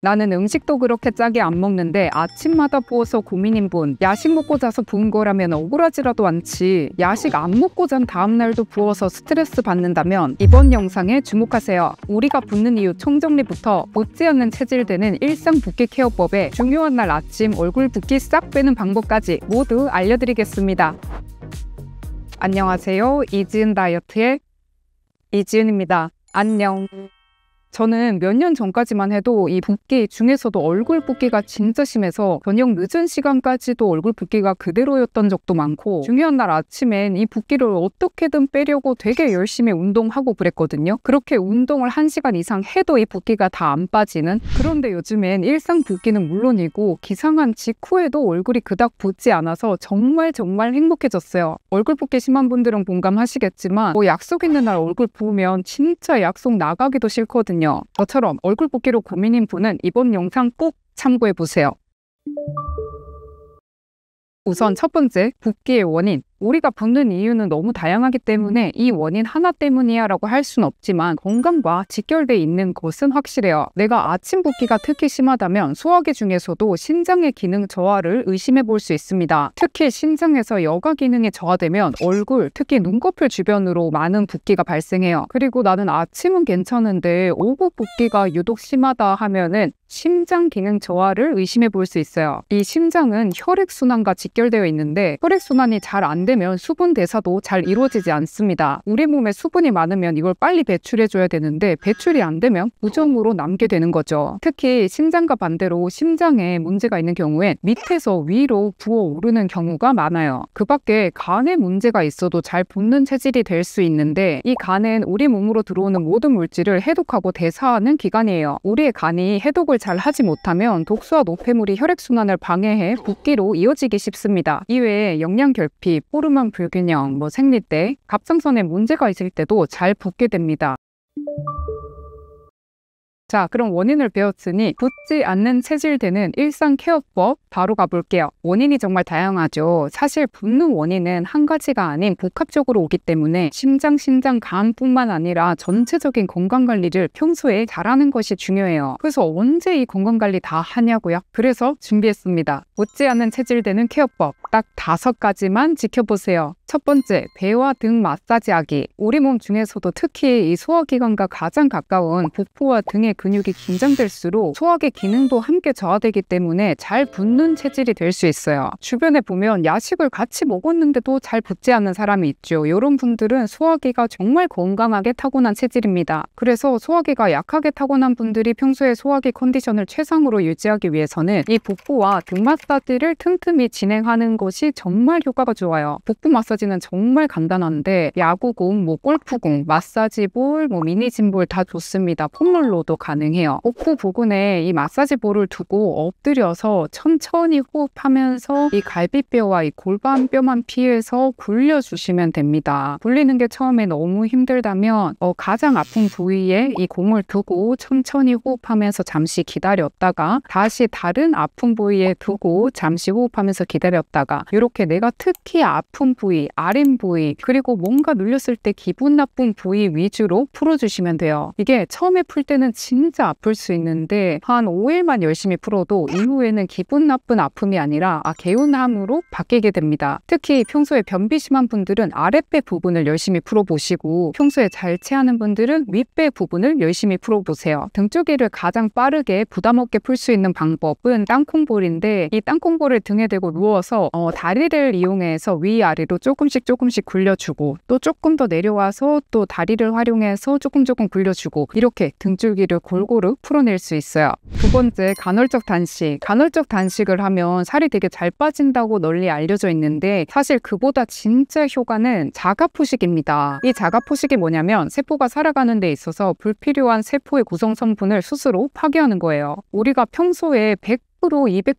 나는 음식도 그렇게 짜게 안 먹는데 아침마다 부어서 고민인 분 야식 먹고 자서 부은 거라면 억울하지라도 않지 야식 안 먹고 잔 다음날도 부어서 스트레스 받는다면 이번 영상에 주목하세요 우리가 붓는 이유 총정리부터 못지않는 체질되는 일상 붓기 케어법에 중요한 날 아침 얼굴 붓기 싹 빼는 방법까지 모두 알려드리겠습니다 안녕하세요 이지은 다이어트의 이지은입니다 안녕 저는 몇 년 전까지만 해도 이 붓기 중에서도 얼굴 붓기가 진짜 심해서 저녁 늦은 시간까지도 얼굴 붓기가 그대로였던 적도 많고 중요한 날 아침엔 이 붓기를 어떻게든 빼려고 되게 열심히 운동하고 그랬거든요. 그렇게 운동을 1시간 이상 해도 이 붓기가 다 안 빠지는 그런데 요즘엔 일상 붓기는 물론이고 기상한 직후에도 얼굴이 그닥 붓지 않아서 정말 정말 행복해졌어요. 얼굴 붓기 심한 분들은 공감하시겠지만 뭐 약속 있는 날 얼굴 부으면 진짜 약속 나가기도 싫거든요. 있거든요. 저처럼 얼굴 붓기로 고민인 분은 이번 영상 꼭 참고해보세요. 우선 첫 번째, 붓기의 원인. 우리가 붓는 이유는 너무 다양하기 때문에 이 원인 하나 때문이야 라고 할 순 없지만 건강과 직결돼 있는 것은 확실해요. 내가 아침 붓기가 특히 심하다면 소화기 중에서도 신장의 기능 저하를 의심해 볼 수 있습니다. 특히 신장에서 여과 기능이 저하되면 얼굴, 특히 눈꺼풀 주변으로 많은 붓기가 발생해요. 그리고 나는 아침은 괜찮은데 오후 붓기가 유독 심하다 하면은 심장 기능 저하를 의심해 볼 수 있어요. 이 심장은 혈액순환과 직결되어 있는데 혈액순환이 잘안 되면 수분 대사도 잘 이루어지지 않습니다. 우리 몸에 수분이 많으면 이걸 빨리 배출해줘야 되는데 배출이 안 되면 부좀으로 남게 되는 거죠. 특히 신장과 반대로 심장에 문제가 있는 경우엔 밑에서 위로 부어오르는 경우가 많아요. 그 밖에 간에 문제가 있어도 잘 붓는 체질이 될 수 있는데 이 간은 우리 몸으로 들어오는 모든 물질을 해독하고 대사하는 기관이에요. 우리의 간이 해독을 잘 하지 못하면 독소와 노폐물이 혈액순환을 방해해 붓기로 이어지기 쉽습니다. 이외에 영양 결핍, 호르몬 불균형, 뭐생리 때, 갑상선에 문제가 있을 때도 잘 붓게 됩니다. 자, 그럼 원인을 배웠으니 붓지 않는 체질되는 일상 케어법 바로 가볼게요. 원인이 정말 다양하죠. 사실 붓는 원인은 한 가지가 아닌 복합적으로 오기 때문에 심장, 신장, 간뿐만 아니라 전체적인 건강관리를 평소에 잘하는 것이 중요해요. 그래서 언제 이 건강관리 다 하냐고요? 그래서 준비했습니다. 못지않은 체질되는 케어법 딱 다섯 가지만 지켜보세요. 첫 번째, 배와 등 마사지하기. 우리 몸 중에서도 특히 이 소화기관과 가장 가까운 복부와 등의 근육이 긴장될수록 소화기 기능도 함께 저하되기 때문에 잘 붓는 우는 체질이 될 수 있어요. 주변에 보면 야식을 같이 먹었는데도 잘 붙지 않는 사람이 있죠. 이런 분들은 소화기가 정말 건강하게 타고난 체질입니다. 그래서 소화기가 약하게 타고난 분들이 평소에 소화기 컨디션을 최상으로 유지하기 위해서는 이 복부와 등 마사지를 틈틈이 진행하는 것이 정말 효과가 좋아요. 복부 마사지는 정말 간단한데 야구공, 뭐 골프공, 마사지볼, 뭐 미니 짐볼 다 좋습니다. 폼롤로도 가능해요. 복부 부근에 이 마사지볼을 두고 엎드려서 천천히 천천히 호흡하면서 이 갈비뼈와 이 골반뼈만 피해서 굴려주시면 됩니다. 굴리는 게 처음에 너무 힘들다면 어, 가장 아픈 부위에 이 공을 두고 천천히 호흡하면서 잠시 기다렸다가 다시 다른 아픈 부위에 두고 잠시 호흡하면서 기다렸다가 이렇게 내가 특히 아픈 부위, 아린 부위 그리고 뭔가 눌렸을 때 기분 나쁜 부위 위주로 풀어주시면 돼요. 이게 처음에 풀 때는 진짜 아플 수 있는데 한 5일만 열심히 풀어도 이후에는 기분 나쁜 나쁜 아픔이 아니라 아, 개운함으로 바뀌게 됩니다. 특히 평소에 변비 심한 분들은 아랫배 부분을 열심히 풀어보시고 평소에 잘 체하는 분들은 윗배 부분을 열심히 풀어보세요. 등쪽이를 가장 빠르게 부담 없게 풀 수 있는 방법은 땅콩볼인데 이 땅콩볼을 등에 대고 누워서 어, 다리를 이용해서 위아래로 조금씩 조금씩 굴려주고 또 조금 더 내려와서 또 다리를 활용해서 조금 조금 굴려주고 이렇게 등줄기를 골고루 풀어낼 수 있어요. 두 번째 간헐적 단식. 간헐적 단식 단식을 하면 살이 되게 잘 빠진다고 널리 알려져 있는데 사실 그보다 진짜 효과는 자가포식입니다. 이 자가포식이 뭐냐면 세포가 살아가는 데 있어서 불필요한 세포의 구성 성분을 스스로 파괴하는 거예요. 우리가 평소에 100%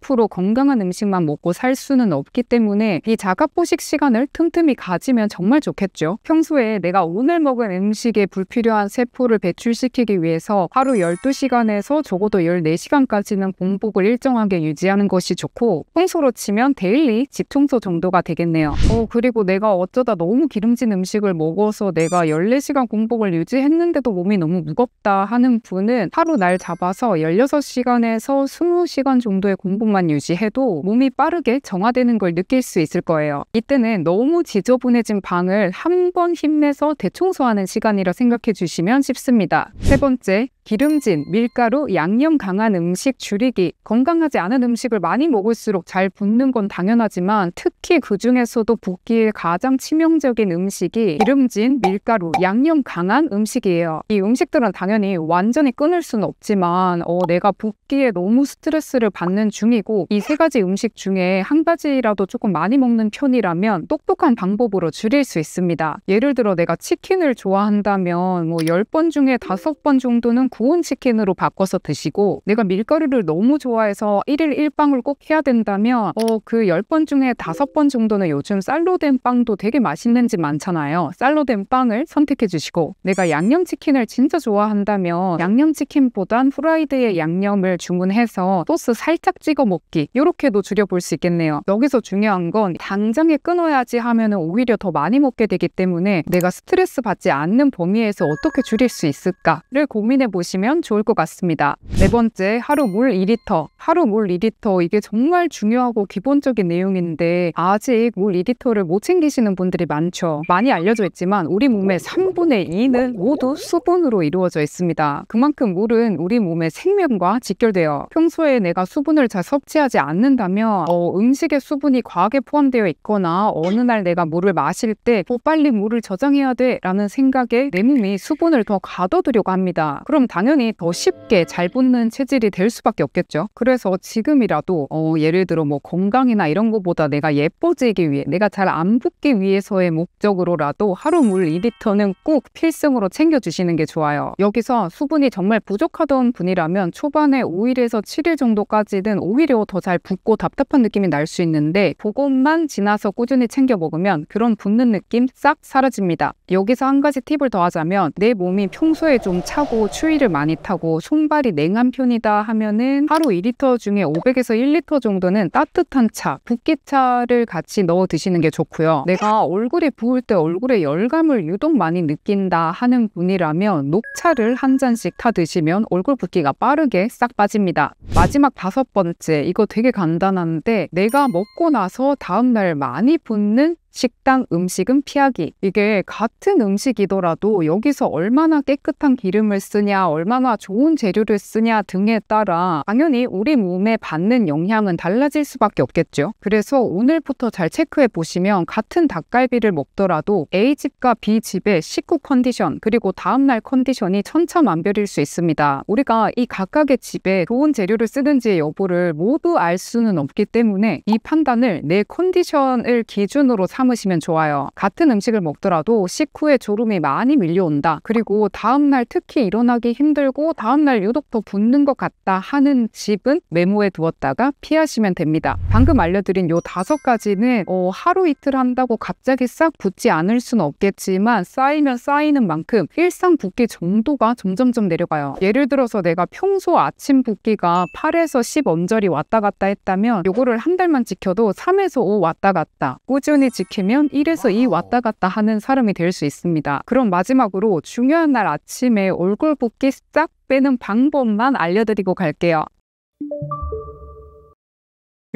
200% 건강한 음식만 먹고 살 수는 없기 때문에 이 자가포식 시간을 틈틈이 가지면 정말 좋겠죠. 평소에 내가 오늘 먹은 음식에 불필요한 세포를 배출시키기 위해서 하루 12시간에서 적어도 14시간까지는 공복을 일정하게 유지하는 것이 좋고 평소로 치면 데일리 집 청소 정도가 되겠네요. 어 그리고 내가 어쩌다 너무 기름진 음식을 먹어서 내가 14시간 공복을 유지했는데도 몸이 너무 무겁다 하는 분은 하루 날 잡아서 16시간에서 20시간 정도의 공복만 유지해도 몸이 빠르게 정화되는 걸 느낄 수 있을 거예요. 이때는 너무 지저분해진 방을 한번 힘내서 대청소하는 시간이라 생각해 주시면 쉽습니다. 세 번째, 기름진, 밀가루, 양념 강한 음식 줄이기, 건강하지 않은 음식을 많이 먹을수록 잘 붓는 건 당연하지만 특히 그 중에서도 붓기에 가장 치명적인 음식이 기름진, 밀가루, 양념 강한 음식이에요. 이 음식들은 당연히 완전히 끊을 수는 없지만 어, 내가 붓기에 너무 스트레스를 받는 중이고 이 세 가지 음식 중에 한 가지라도 조금 많이 먹는 편이라면 똑똑한 방법으로 줄일 수 있습니다. 예를 들어 내가 치킨을 좋아한다면 뭐 10번 중에 5번 정도는 구운 치킨으로 바꿔서 드시고 내가 밀가루를 너무 좋아해서 1일 1빵을 꼭 해야 된다면 어, 그 10번 중에 5번 정도는 요즘 쌀로 된 빵도 되게 맛있는 집 많잖아요. 쌀로 된 빵을 선택해 주시고 내가 양념치킨을 진짜 좋아한다면 양념치킨보단 후라이드의 양념을 주문해서 소스 살짝 찍어 먹기 이렇게도 줄여볼 수 있겠네요. 여기서 중요한 건 당장에 끊어야지 하면 오히려 더 많이 먹게 되기 때문에 내가 스트레스 받지 않는 범위에서 어떻게 줄일 수 있을까를 고민해 보시면 보시면 좋을 것 같습니다. 네 번째, 하루 물 2리터. 하루 물 2리터 이게 정말 중요하고 기본적인 내용인데 아직 물 2리터를 못 챙기시는 분들이 많죠. 많이 알려져 있지만 우리 몸의 3분의 2는 모두 수분으로 이루어져 있습니다. 그만큼 물은 우리 몸의 생명과 직결돼요. 평소에 내가 수분을 잘 섭취하지 않는다면 어, 음식에 수분이 과하게 포함되어 있거나 어느 날 내가 물을 마실 때 어, 빨리 물을 저장해야 돼 라는 생각에 내 몸이 수분을 더 가둬두려고 합니다. 그럼 당연히 더 쉽게 잘 붙는 체질이 될 수밖에 없겠죠. 그래서 지금이라도 어, 예를 들어 뭐 건강이나 이런 것보다 내가 예뻐지기 위해 내가 잘안 붙기 위해서의 목적으로라도 하루 물 2리터는 꼭 필승으로 챙겨주시는 게 좋아요. 여기서 수분이 정말 부족하던 분이라면 초반에 5일에서 7일 정도까지는 오히려 더 잘 붓고 답답한 느낌이 날 수 있는데 그것만 지나서 꾸준히 챙겨 먹으면 그런 붓는 느낌 싹 사라집니다. 여기서 한 가지 팁을 더하자면 내 몸이 평소에 좀 차고 추위 추위를 많이 타고 손발이 냉한 편이다 하면은 하루 2리터 중에 500에서 1리터 정도는 따뜻한 차, 붓기차를 같이 넣어 드시는 게 좋고요. 내가 얼굴이 부을 때 얼굴에 열감을 유독 많이 느낀다 하는 분이라면 녹차를 한 잔씩 타 드시면 얼굴 붓기가 빠르게 싹 빠집니다. 마지막 다섯 번째 이거 되게 간단한데 내가 먹고 나서 다음날 많이 붓는 식당 음식은 피하기. 이게 같은 음식이더라도 여기서 얼마나 깨끗한 기름을 쓰냐, 얼마나 좋은 재료를 쓰냐 등에 따라 당연히 우리 몸에 받는 영향은 달라질 수밖에 없겠죠. 그래서 오늘부터 잘 체크해 보시면 같은 닭갈비를 먹더라도 A집과 B집의 식구 컨디션 그리고 다음날 컨디션이 천차만별일 수 있습니다. 우리가 이 각각의 집에 좋은 재료를 쓰는지의 여부를 모두 알 수는 없기 때문에 이 판단을 내 컨디션을 기준으로 삼 삼으시면 좋아요. 같은 음식을 먹더라도 식후에 졸음이 많이 밀려온다. 그리고 다음날 특히 일어나기 힘들고 다음날 유독 더 붓는 것 같다 하는 집은 메모에 두었다가 피하시면 됩니다. 방금 알려드린 요 다섯 가지는 어, 하루 이틀 한다고 갑자기 싹 붙지 않을 순 없겠지만 쌓이면 쌓이는 만큼 일상 붓기 정도가 점점점 내려가요. 예를 들어서 내가 평소 아침 붓기가 8에서 10 언저리 왔다 갔다 했다면 요거를 한 달만 지켜도 3에서 5 왔다 갔다 꾸준히 지키 생각면 1에서 2 왔다 갔다 하는 사람이 될 수 있습니다. 그럼 마지막으로 중요한 날 아침에 얼굴 붓기 싹 빼는 방법만 알려드리고 갈게요.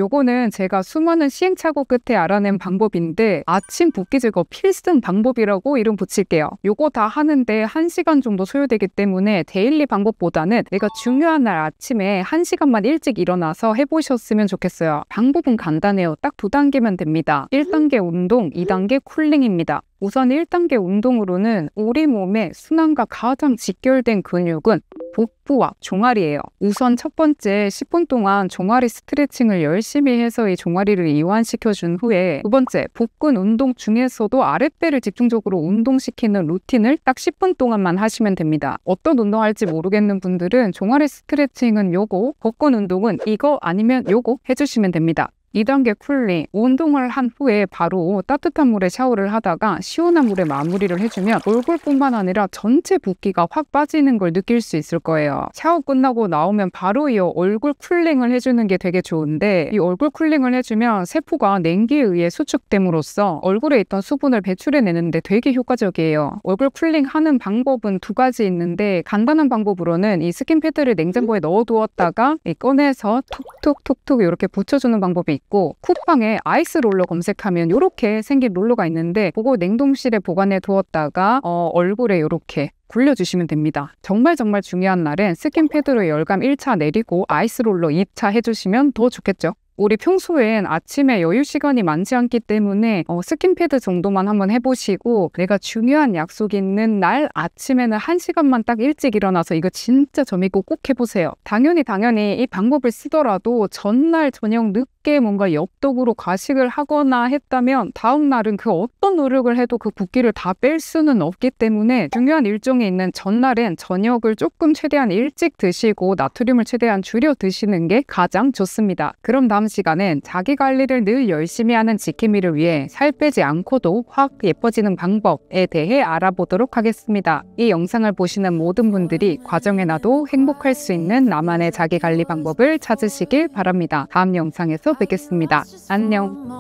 요거는 제가 수많은 시행착오 끝에 알아낸 방법인데 아침 붓기 제거 필승 방법이라고 이름 붙일게요. 요거 다 하는데 1시간 정도 소요되기 때문에 데일리 방법보다는 내가 중요한 날 아침에 1시간만 일찍 일어나서 해보셨으면 좋겠어요. 방법은 간단해요. 딱 두 단계면 됩니다. 1단계 운동, 2단계 쿨링입니다. 우선 1단계 운동으로는 우리 몸의 순환과 가장 직결된 근육은 복부와 종아리예요. 우선 첫 번째 10분 동안 종아리 스트레칭을 열심히 해서 이 종아리를 이완시켜준 후에 두 번째 복근 운동 중에서도 아랫배를 집중적으로 운동시키는 루틴을 딱 10분 동안만 하시면 됩니다. 어떤 운동할지 모르겠는 분들은 종아리 스트레칭은 요거, 복근 운동은 이거 아니면 요거 해주시면 됩니다. 2단계 쿨링, 운동을 한 후에 바로 따뜻한 물에 샤워를 하다가 시원한 물에 마무리를 해주면 얼굴뿐만 아니라 전체 붓기가 확 빠지는 걸 느낄 수 있을 거예요. 샤워 끝나고 나오면 바로 이 얼굴 쿨링을 해주는 게 되게 좋은데 이 얼굴 쿨링을 해주면 세포가 냉기에 의해 수축됨으로써 얼굴에 있던 수분을 배출해내는데 되게 효과적이에요. 얼굴 쿨링 하는 방법은 두 가지 있는데 간단한 방법으로는 이 스킨패드를 냉장고에 넣어두었다가 꺼내서 톡톡톡톡 이렇게 붙여주는 방법이 있고 쿠팡에 아이스 롤러 검색하면 이렇게 생긴 롤러가 있는데 그거 냉동실에 보관해 두었다가 어, 얼굴에 이렇게 굴려주시면 됩니다. 정말 정말 중요한 날엔 스킨패드로 열감 1차 내리고 아이스롤러 2차 해주시면 더 좋겠죠. 우리 평소엔 아침에 여유 시간이 많지 않기 때문에 어, 스킨패드 정도만 한번 해보시고 내가 중요한 약속 있는 날 아침에는 한시간만딱 일찍 일어나서 이거 진짜 재밌고꼭 해보세요. 당연히 당연히 이 방법을 쓰더라도 전날 저녁 늦 쉽게 뭔가 엽독으로과식을 하거나 했다면 다음 날은 그 어떤 노력을 해도 그 붓기를 다 뺄 수는 없기 때문에 중요한 일종에 있는 전날엔 저녁을 조금 최대한 일찍 드시고 나트륨을 최대한 줄여 드시는 게 가장 좋습니다. 그럼 다음 시간엔 자기 관리를 늘 열심히 하는 지킴이를 위해 살 빼지 않고도 확 예뻐지는 방법에 대해 알아보도록 하겠습니다. 이 영상을 보시는 모든 분들이 과정에 나도 행복할 수 있는 나만의 자기 관리 방법을 찾으시길 바랍니다. 다음 영상에서 또 뵙겠습니다. 안녕.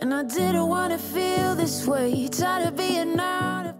And I didn't wanna feel this way. Tired of being out of